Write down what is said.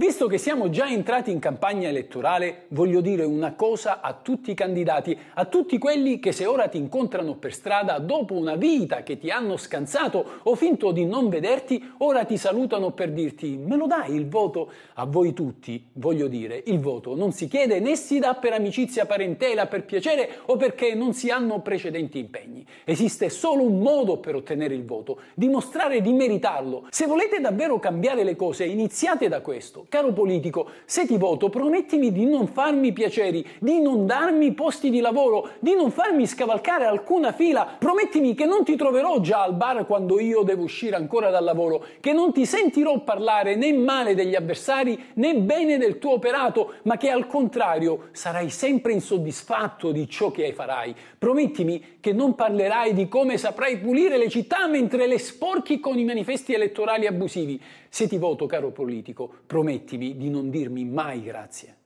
Visto che siamo già entrati in campagna elettorale, voglio dire una cosa a tutti i candidati, a tutti quelli che se ora ti incontrano per strada dopo una vita che ti hanno scansato o finto di non vederti, ora ti salutano per dirti me lo dai il voto? A voi tutti, voglio dire, il voto non si chiede né si dà per amicizia, parentela, per piacere o perché non si hanno precedenti impegni. Esiste solo un modo per ottenere il voto, dimostrare di meritarlo. Se volete davvero cambiare le cose, iniziate da questo caro politico, se ti voto promettimi di non farmi piaceri, di non darmi posti di lavoro, di non farmi scavalcare alcuna fila, promettimi che non ti troverò già al bar quando io devo uscire ancora dal lavoro, che non ti sentirò parlare né male degli avversari né bene del tuo operato, ma che al contrario sarai sempre insoddisfatto di ciò che farai. Promettimi che non parlerai di come saprai pulire le città mentre le sporchi con i manifesti elettorali abusivi. Se ti voto, caro politico, promettimi promettivi di non dirmi mai grazie.